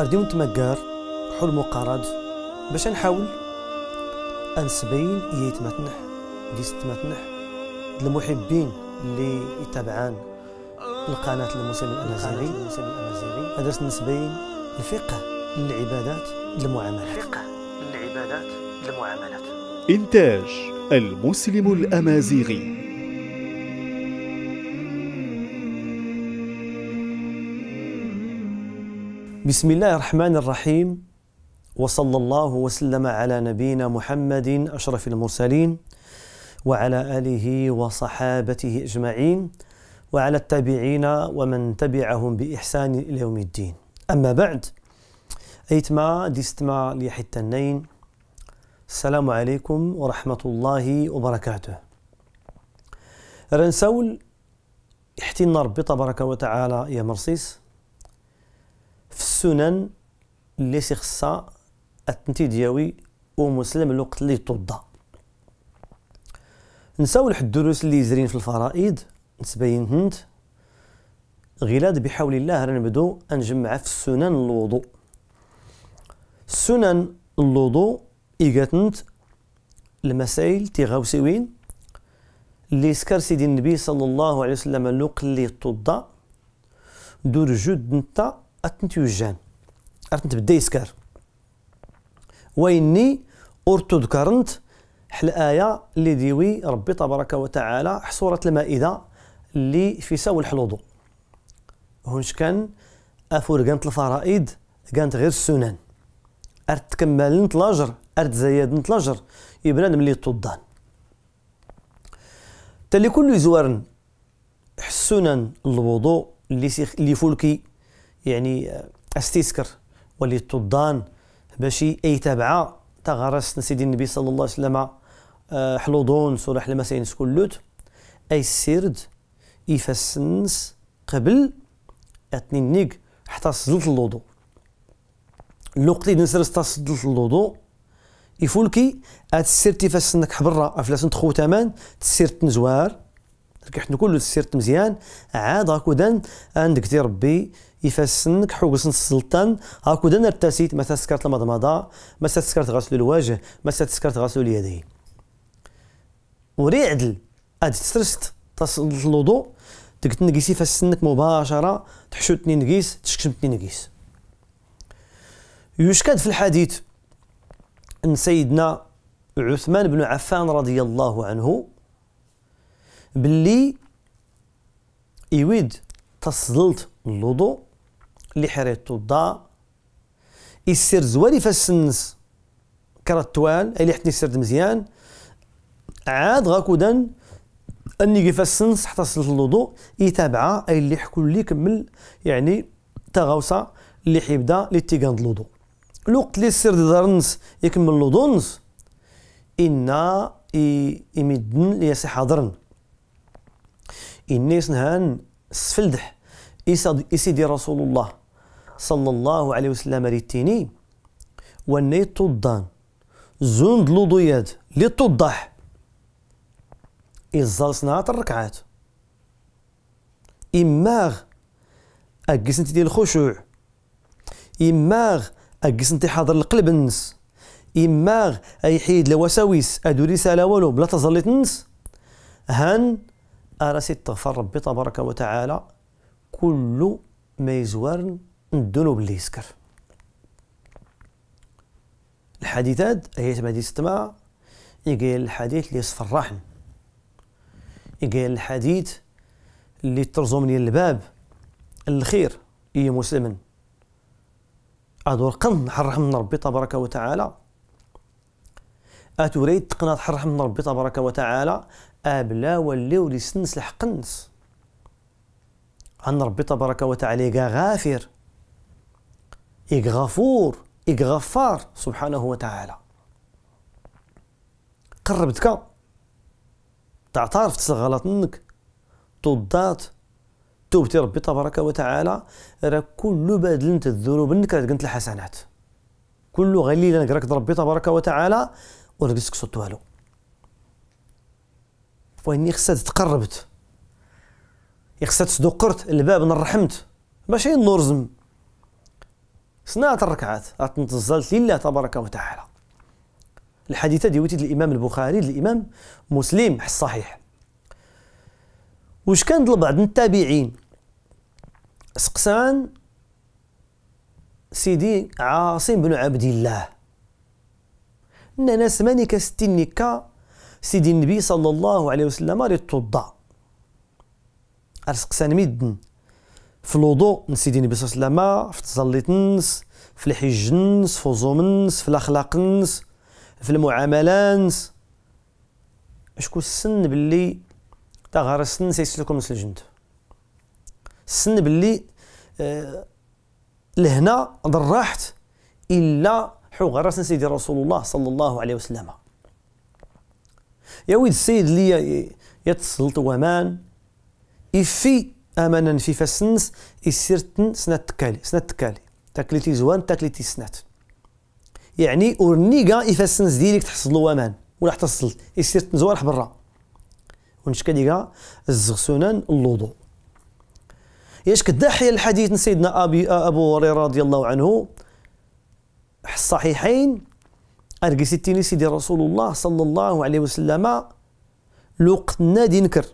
أردي نتمكر حول وقرض باش نحاول أنسبين إيه يتمتنح ديس متنح المحبين اللي يتابعان القناة المسلم الأمازيغي هذا نسبين الفقه للعبادات المعاملات الفقه للعبادات المعاملات إنتاج المسلم الأمازيغي بسم الله الرحمن الرحيم وصلى الله وسلم على نبينا محمد أشرف المرسلين وعلى آله وصحابته أجمعين وعلى التابعين ومن تبعهم بإحسان إلى يوم الدين أما بعد أيتما ديستما النين السلام عليكم ورحمة الله وبركاته رنسول احتنا ربي تبارك وتعالى يا مرسيس في السنن اللي سيخصها التنتيدياوي ومسلم الوقت اللي توضى نساو لحد الدروس اللي زرين في الفرائض نتبين هند غلاد بحول الله نبدو نجمع في السنن الوضوء السنن الوضوء إيجاتنت المسائل تيغاوسيوين اللي سكر سيدي النبي صلى الله عليه وسلم لوق اللي توضى دور جود نتا أتنت يوجان أتنت بدا يسكر وإني أرتد ذكرنت حل آية اللي ديوي ربي تبارك وتعالى حصورة المائدة اللي في ساو الحلوضو هونش كان أفور كانت الفرائض كانت غير السنن أرت كمال نت لاجر أرت زياد نت لاجر يبنان ملي تودان تالي كل زوارن حسنا الوضوء اللي سيخ اللي فولكي يعني استيسكر ولي تضان باش اي تبعه تغرس سيدي النبي صلى الله عليه وسلم آه، حلوضون صلاح المسائل سين سكلوت اي سيرد يفسنس قبل اتني نيك حتى صدلت اللوضو الوقت اللي نسرس تصدلت اللوضو يفولكي اتسير تيفاسنك حبرة افلاسن تخو تمان تسير تنزوار ركحت نقول تسير مزيان عاد هاكودان عندك تي ربي يفسنك حوكسن السلطان هاكو دنا ارتسيت ما تسكرت المضمضة ما تسكرت غسل الوجه ما تسكرت غسل اليدين وريعدل اد تسرست تصلت الوضوء تقت نقيسي فسنك مباشرة تحشوتني نقيس تشكشمتني نقيس يشكد في الحديث أن سيدنا عثمان بن عفان رضي الله عنه باللي يويد تصلت الوضوء اللي حريتو الضاء يسير زوالي فاسنس كرا التوال اللي حتني سرد مزيان عاد غاكودا اني كيف السنس حتى صلت الوضوء يتابعها اي اللي حكوا لي كمل يعني تغوصه اللي حيبدا اللي تيكاند الوضوء الوقت اللي سرد دارنس يكمل الوضوء نص إنا يمدن سي حاضرن إني سنهان السفلدح يسيدي رسول الله صلى الله عليه وسلم ريتيني واني تضان زند لضياد لتضح إزال صناعة الركعات إماغ أكسنتي ديال الخشوع إماغ أكسنتي حاضر القلب النس إماغ أي حيد وساويس أدو رسالة والو بلا تظلت تنس هان أراسي تغفر ربي تبارك وتعالى كل ما يزورن الذنوب اللي يسكر الحديثات هي تبع دي ستما يقال الحديث اللي يصفر الرحم يقال الحديث اللي ترزو من الباب الخير اي مسلم ادور قن حرحم من ربي تبارك وتعالى اتريد تقنا حرحم من ربي تبارك وتعالى ابلا وليو ولي سنس الحقنس عن ربي تبارك وتعالى غافر غفور إك غفار سبحانه وتعالى قربتك تعترف تسغلط منك توضات توبتي ربي تبارك وتعالى راه كل بادل انت الذنوب انك راه قنت الحسنات كل غليل انك راك ربي تبارك وتعالى وراه صوت والو واني خصها تقربت خصها تصدقرت الباب نرحمت ماشي إيه نرزم صناعة الركعات غتنتزل لله تبارك وتعالى الحديثة ديوتي الإمام البخاري الإمام مسلم الصحيح وش واش كان لبعض من التابعين سقسان سيدي عاصم بن عبد الله نانا سماني كستينيكا سيدي النبي صلى الله عليه وسلم ريتوضا ارسقسان ميدن في الوضوء نسيدي النبي صلى الله عليه وسلم في التصلي تنس في الحج نس في الزوم نس في الاخلاق نس في المعامله نس شكون السن باللي تغار السن سيسلكو نس الجند السن باللي آه لهنا ضرحت الا حغر سيدي رسول الله صلى الله عليه وسلم يا ويد السيد اللي يتسلط ومان يفي امانا في فسنس يسيرتن سنات تكالي سنات تكالي تاكليتي زوان تاكليتي سنات يعني ورنيكا يفسنس ديريكت تحصلو امان ولا حتصل يسيرتن زوان برا ونش ديكا الزغسونان اللوضو ياش كداحي الحديث سيدنا ابي ابو هريره رضي الله عنه الصحيحين ارقي ستيني سيدي رسول الله صلى الله عليه وسلم لوقت نادي نكر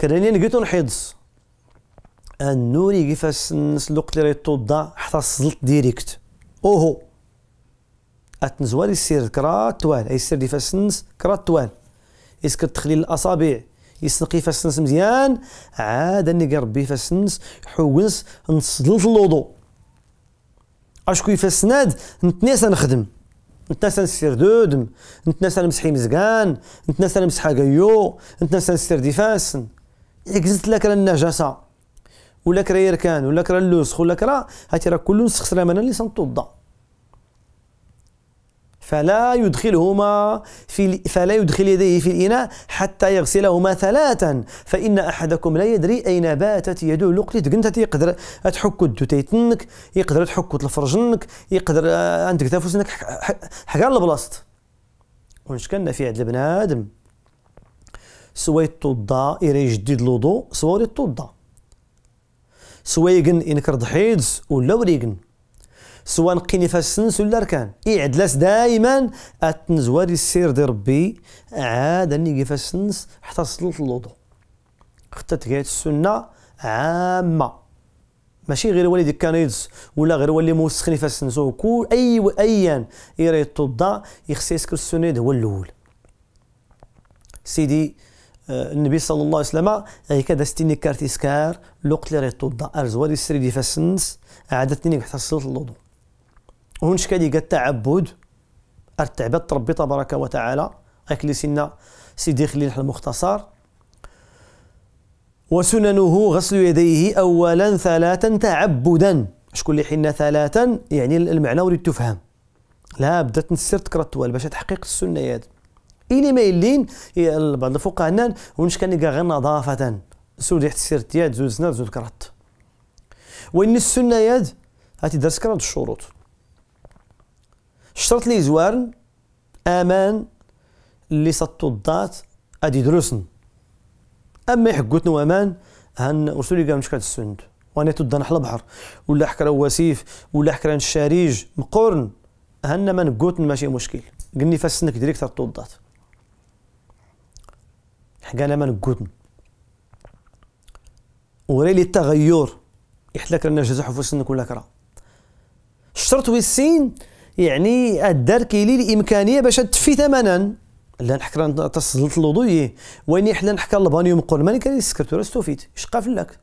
كراني نقيتو نحيدس النوري كيفاش نسلق الوقت اللي توضى حتى صلت ديريكت اوهو اتنزوالي سير كرا توال اي سير فاس نس كرا توال يسكر تخلي الاصابع يسنقي فاش نس مزيان عاد اني ربي فاش نس حوس نصلت اللوضو اشكو كيفاش ناد نتناسى نخدم نتناسى نسير دودم نتناسى نمسحي مزقان نتناسى نمسح كايو نتناسى نسير ديفاسن ياك زدت لك راه النجاسه ولا كرا يركان ولا كرا اللوسخ ولا كرا هاتي راه كل نسخ انا اللي سنتوضا فلا يدخلهما في فلا يدخل يديه في الإناء حتى يغسلهما ثلاثا فإن أحدكم لا يدري أين باتت يده لقلت كنت يقدر تحك دوتيتنك يقدر تحك الفرجنك يقدر عندك تنفسنك حكا البلاصت ونش كان في عند البنادم سوا يتوضا يجدد الوضوء سوا يتوضا سوا يقن ينكرد حيدز ولا وريقن سوا نقيني فاش سنس ولا ركان إعدلاس دائما اتنزوار السير دي ربي عاد اني فاش سنس حتى صلت الوضوء حتى تقعد السنة عامة ماشي غير كان كانيدز ولا غير اللي موسخني فاش سنسو كل اي ايا يريد توضا يخص يسكر السنة هو الاول سيدي النبي صلى الله عليه وسلم يعني كذا ستيني كارتيسكار لوقت لي ريطودا ارزوالي سري دي فاسنس عاد تني حتى صلت الوضوء ونشكالي قال التعبد التعبد ربي تبارك وتعالى اكلي سينا سيدي خليل المختصر وسننه غسل يديه اولا ثلاثا تعبدا شكون اللي حنا ثلاثا يعني المعنى وريد تفهم لا بدات نسير تكرا باش تحقيق السنه هذه الى ما يلين بعض الفقهاء هنا ونش كان غير نظافه سود سير تياد زود سناد زود كرات وإن السنة ياد هاتي درس كرات الشروط الشرط لي زوارن أمان اللي سطو الضات أدي دروسن أما يحقوتنو أمان هن وصولي قام مشكات السند وانا تود نحل البحر ولا حكرا وسيف ولا حكرا الشاريج مقورن هن ما نقوتن ماشي مشكل قلني فاسنك ديريكت الضات حقنا من قدن وري لي التغير يحلك لنا جزاح فوسن كل كرا شرط ويسين يعني الدار كيلي الامكانيه باش تفي ثمنا لا نحكر تصلت الوضوية وين يحلى نحكى البانيو مقور ماني كان السكرتوره استوفيت شقا يحكى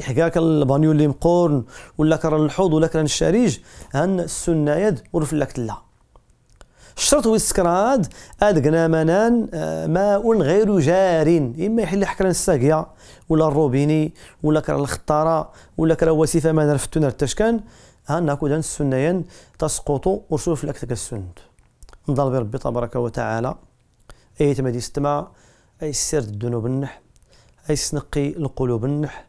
يحكاك البانيو اللي مقورن ولا كرا الحوض ولا كرا الشريج هان السنه يد ورفلاك لا الشرط ويسكراد أدقنا منان آه، ماء غير جار إما يحل حكرا الساقية ولا الروبيني ولا كرا الخطارة ولا كرا وسيفة ما نرفتو نرتشكن ها ناكود دان السنيان تسقط ورسول في الأكتك السند نضل بربي تبارك وتعالى أي تمدي استماع أي سرد الذنوب النح أي سنقي القلوب النح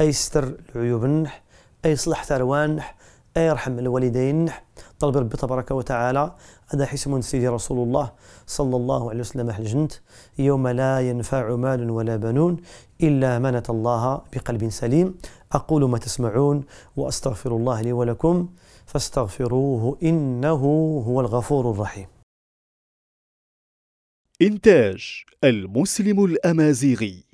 أي ستر العيوب النح أي صلح ثروان نح أي رحم الوالدين نح طلب ربي تبارك وتعالى هذا حسم سيدي رسول الله صلى الله عليه وسلم أهل الجنة يوم لا ينفع مال ولا بنون إلا من الله بقلب سليم أقول ما تسمعون وأستغفر الله لي ولكم فاستغفروه إنه هو الغفور الرحيم إنتاج المسلم الأمازيغي